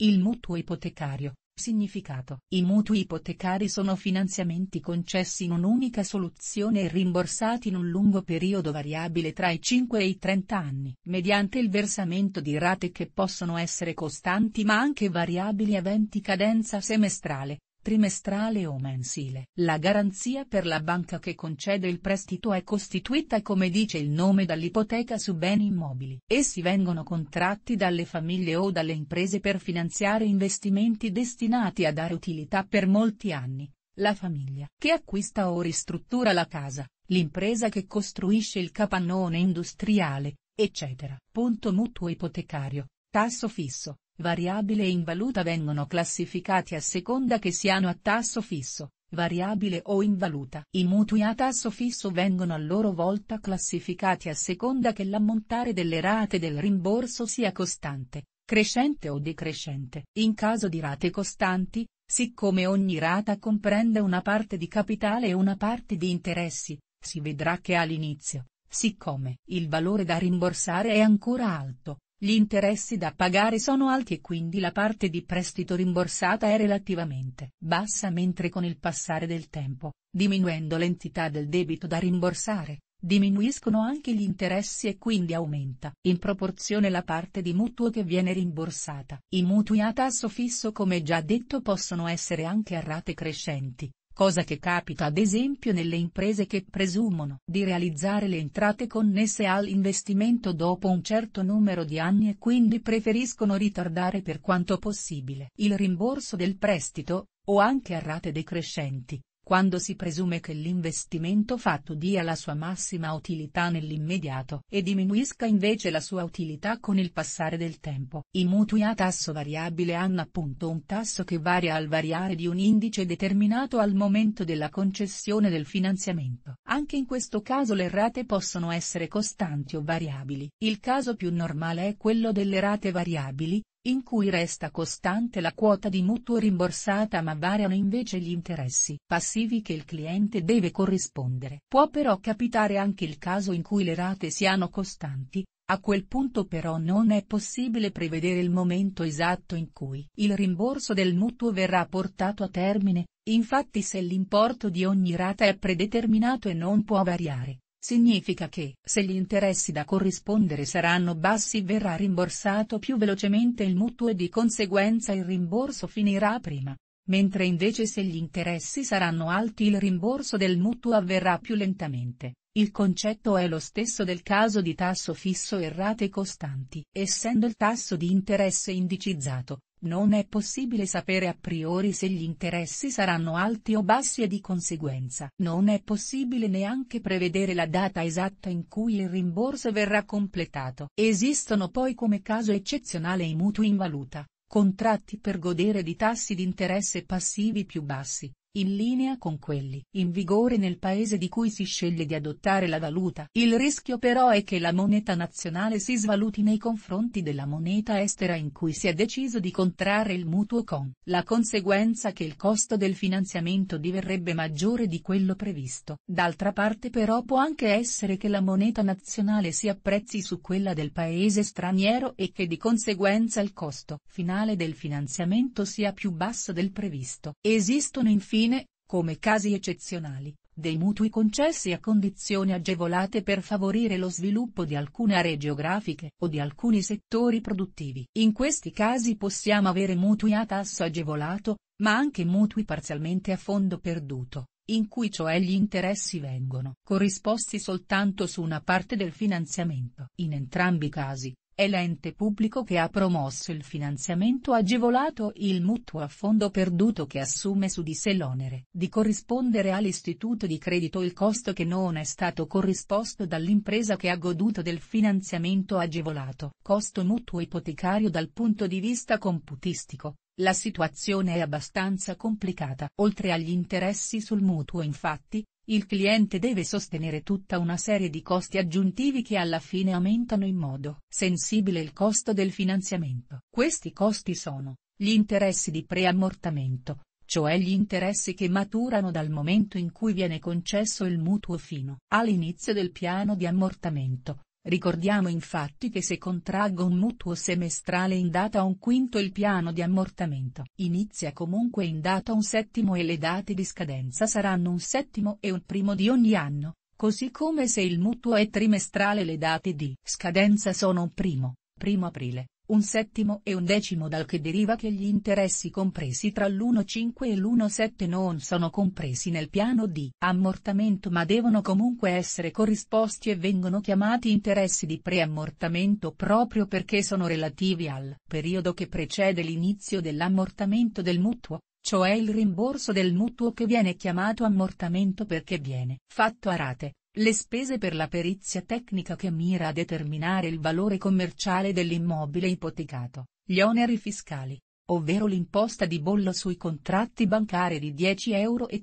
Il mutuo ipotecario. Significato. I mutui ipotecari sono finanziamenti concessi in un'unica soluzione e rimborsati in un lungo periodo variabile tra i 5 e i 30 anni, mediante il versamento di rate che possono essere costanti ma anche variabili aventi cadenza semestrale, trimestrale o mensile. La garanzia per la banca che concede il prestito è costituita come dice il nome dall'ipoteca su beni immobili. Essi vengono contratti dalle famiglie o dalle imprese per finanziare investimenti destinati a dare utilità per molti anni. La famiglia che acquista o ristruttura la casa, l'impresa che costruisce il capannone industriale, eccetera. Punto mutuo ipotecario, tasso fisso, variabile e in valuta vengono classificati a seconda che siano a tasso fisso, variabile o in valuta. I mutui a tasso fisso vengono a loro volta classificati a seconda che l'ammontare delle rate del rimborso sia costante, crescente o decrescente. In caso di rate costanti, siccome ogni rata comprende una parte di capitale e una parte di interessi, si vedrà che all'inizio, siccome il valore da rimborsare è ancora alto, gli interessi da pagare sono alti e quindi la parte di prestito rimborsata è relativamente bassa mentre con il passare del tempo, diminuendo l'entità del debito da rimborsare, diminuiscono anche gli interessi e quindi aumenta in proporzione la parte di mutuo che viene rimborsata. I mutui a tasso fisso come già detto possono essere anche a rate crescenti, cosa che capita ad esempio nelle imprese che presumono di realizzare le entrate connesse all'investimento dopo un certo numero di anni e quindi preferiscono ritardare per quanto possibile il rimborso del prestito, o anche a rate decrescenti, quando si presume che l'investimento fatto dia la sua massima utilità nell'immediato e diminuisca invece la sua utilità con il passare del tempo. I mutui a tasso variabile hanno appunto un tasso che varia al variare di un indice determinato al momento della concessione del finanziamento. Anche in questo caso le rate possono essere costanti o variabili. Il caso più normale è quello delle rate variabili, in cui resta costante la quota di mutuo rimborsata ma variano invece gli interessi passivi che il cliente deve corrispondere. Può però capitare anche il caso in cui le rate siano costanti, a quel punto però non è possibile prevedere il momento esatto in cui il rimborso del mutuo verrà portato a termine, infatti se l'importo di ogni rata è predeterminato e non può variare, Significa che, se gli interessi da corrispondere saranno bassi verrà rimborsato più velocemente il mutuo e di conseguenza il rimborso finirà prima. Mentre invece se gli interessi saranno alti il rimborso del mutuo avverrà più lentamente. Il concetto è lo stesso del caso di tasso fisso e rate costanti. Essendo il tasso di interesse indicizzato, non è possibile sapere a priori se gli interessi saranno alti o bassi e di conseguenza non è possibile neanche prevedere la data esatta in cui il rimborso verrà completato. Esistono poi come caso eccezionale i mutui in valuta, contratti per godere di tassi di interesse passivi più bassi, in linea con quelli in vigore nel paese di cui si sceglie di adottare la valuta. Il rischio però è che la moneta nazionale si svaluti nei confronti della moneta estera in cui si è deciso di contrarre il mutuo con la conseguenza che il costo del finanziamento diverrebbe maggiore di quello previsto. D'altra parte però può anche essere che la moneta nazionale si apprezzi su quella del paese straniero e che di conseguenza il costo finale del finanziamento sia più basso del previsto. Esistono infine infine, come casi eccezionali, dei mutui concessi a condizioni agevolate per favorire lo sviluppo di alcune aree geografiche o di alcuni settori produttivi. In questi casi possiamo avere mutui a tasso agevolato, ma anche mutui parzialmente a fondo perduto, in cui cioè gli interessi vengono corrisposti soltanto su una parte del finanziamento. In entrambi i casi, è l'ente pubblico che ha promosso il finanziamento agevolato il mutuo a fondo perduto che assume su di sé l'onere di corrispondere all'istituto di credito il costo che non è stato corrisposto dall'impresa che ha goduto del finanziamento agevolato. Costo mutuo ipotecario dal punto di vista computistico, la situazione è abbastanza complicata. Oltre agli interessi sul mutuo infatti, il cliente deve sostenere tutta una serie di costi aggiuntivi che alla fine aumentano in modo sensibile il costo del finanziamento. Questi costi sono, gli interessi di preammortamento, cioè gli interessi che maturano dal momento in cui viene concesso il mutuo fino all'inizio del piano di ammortamento, Ricordiamo infatti che se contraggo un mutuo semestrale in data un quinto il piano di ammortamento inizia comunque in data un settimo e le date di scadenza saranno un settimo e un primo di ogni anno, così come se il mutuo è trimestrale le date di scadenza sono un primo, primo aprile, un settimo e un decimo dal che deriva che gli interessi compresi tra l'1,5 e l'1,7 non sono compresi nel piano di ammortamento ma devono comunque essere corrisposti e vengono chiamati interessi di preammortamento proprio perché sono relativi al periodo che precede l'inizio dell'ammortamento del mutuo cioè il rimborso del mutuo che viene chiamato ammortamento perché viene fatto a rate, le spese per la perizia tecnica che mira a determinare il valore commerciale dell'immobile ipotecato, gli oneri fiscali, ovvero l'imposta di bollo sui contratti bancari di 10,33 euro e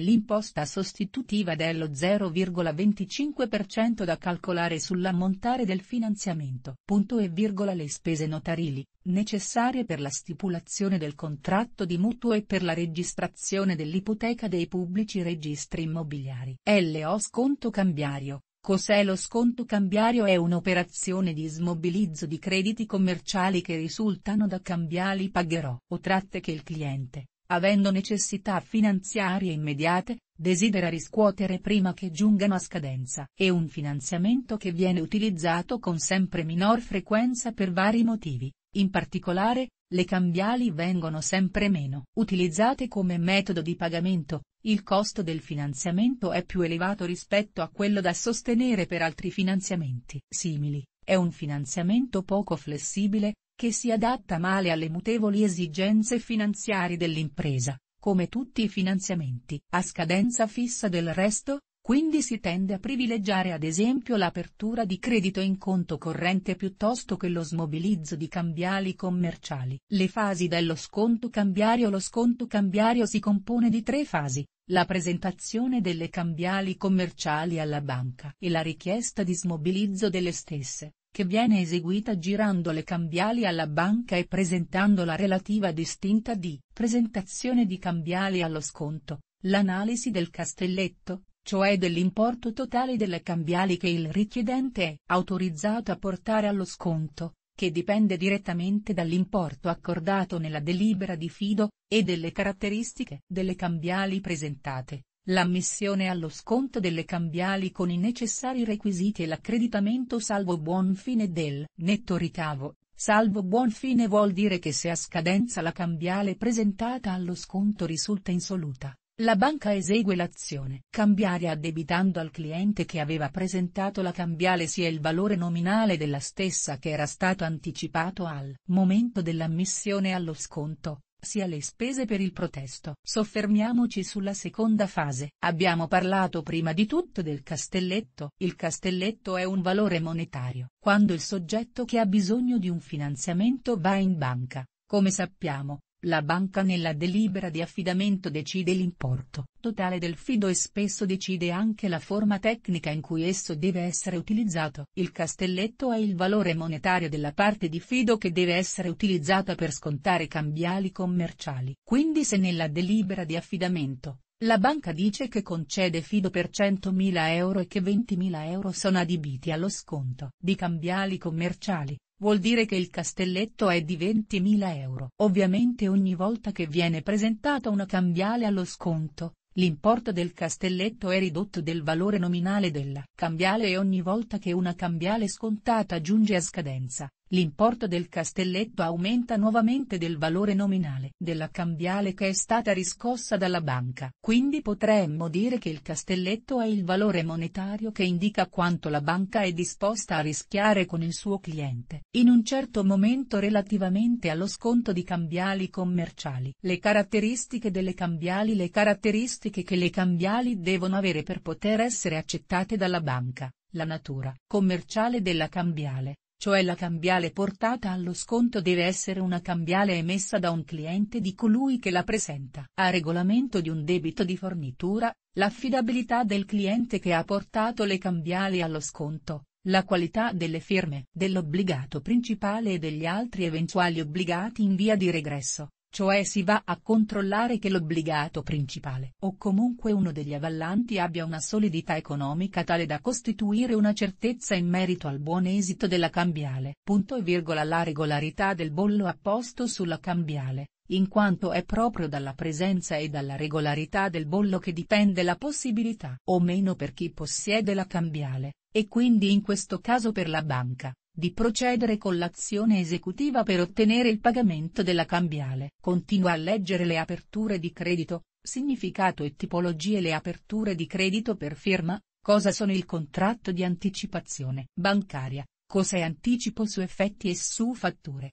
l'imposta sostitutiva dello 0,25% da calcolare sull'ammontare del finanziamento. Punto e virgola le spese notarili, necessarie per la stipulazione del contratto di mutuo e per la registrazione dell'ipoteca dei pubblici registri immobiliari. LO sconto cambiario, Cos'è lo sconto cambiario È un'operazione di smobilizzo di crediti commerciali che risultano da cambiali pagherò o tratte che il cliente, avendo necessità finanziarie immediate, desidera riscuotere prima che giungano a scadenza, È un finanziamento che viene utilizzato con sempre minor frequenza per vari motivi, in particolare, le cambiali vengono sempre meno utilizzate come metodo di pagamento, il costo del finanziamento è più elevato rispetto a quello da sostenere per altri finanziamenti simili, è un finanziamento poco flessibile, che si adatta male alle mutevoli esigenze finanziarie dell'impresa, come tutti i finanziamenti a scadenza fissa del resto, quindi si tende a privilegiare ad esempio l'apertura di credito in conto corrente piuttosto che lo smobilizzo di cambiali commerciali. Le fasi dello sconto cambiario Lo sconto cambiario si compone di tre fasi, la presentazione delle cambiali commerciali alla banca e la richiesta di smobilizzo delle stesse che viene eseguita girando le cambiali alla banca e presentando la relativa distinta di presentazione di cambiali allo sconto, l'analisi del castelletto, cioè dell'importo totale delle cambiali che il richiedente è autorizzato a portare allo sconto, che dipende direttamente dall'importo accordato nella delibera di fido, e delle caratteristiche delle cambiali presentate, l'ammissione allo sconto delle cambiali con i necessari requisiti e l'accreditamento salvo buon fine del netto ricavo. Salvo buon fine vuol dire che se a scadenza la cambiale presentata allo sconto risulta insoluta, la banca esegue l'azione cambiaria addebitando al cliente che aveva presentato la cambiale sia il valore nominale della stessa che era stato anticipato al momento dell'ammissione allo sconto, sia le spese per il protesto. Soffermiamoci sulla seconda fase. Abbiamo parlato prima di tutto del castelletto. Il castelletto è un valore monetario. Quando il soggetto che ha bisogno di un finanziamento va in banca, come sappiamo, la banca nella delibera di affidamento decide l'importo totale del fido e spesso decide anche la forma tecnica in cui esso deve essere utilizzato. Il castelletto è il valore monetario della parte di fido che deve essere utilizzata per scontare cambiali commerciali. Quindi se nella delibera di affidamento la banca dice che concede fido per 100.000 euro e che 20.000 euro sono adibiti allo sconto di cambiali commerciali vuol dire che il castelletto è di 20.000 euro. Ovviamente ogni volta che viene presentata una cambiale allo sconto, l'importo del castelletto è ridotto del valore nominale della cambiale e ogni volta che una cambiale scontata giunge a scadenza, l'importo del castelletto aumenta nuovamente del valore nominale della cambiale che è stata riscossa dalla banca. Quindi potremmo dire che il castelletto è il valore monetario che indica quanto la banca è disposta a rischiare con il suo cliente. In un certo momento relativamente allo sconto di cambiali commerciali. Le caratteristiche delle cambiali Le caratteristiche che le cambiali devono avere per poter essere accettate dalla banca la natura commerciale della cambiale, cioè la cambiale portata allo sconto deve essere una cambiale emessa da un cliente di colui che la presenta. A regolamento di un debito di fornitura, l'affidabilità del cliente che ha portato le cambiali allo sconto, la qualità delle firme dell'obbligato principale e degli altri eventuali obbligati in via di regresso, cioè si va a controllare che l'obbligato principale o comunque uno degli avallanti abbia una solidità economica tale da costituire una certezza in merito al buon esito della cambiale. Punto e virgola la regolarità del bollo apposto sulla cambiale, in quanto è proprio dalla presenza e dalla regolarità del bollo che dipende la possibilità o meno per chi possiede la cambiale, e quindi in questo caso per la banca, di procedere con l'azione esecutiva per ottenere il pagamento della cambiale. Continua a leggere le aperture di credito, significato e tipologie le aperture di credito per firma, cosa sono il contratto di anticipazione bancaria, cos'è anticipo su effetti e su fatture,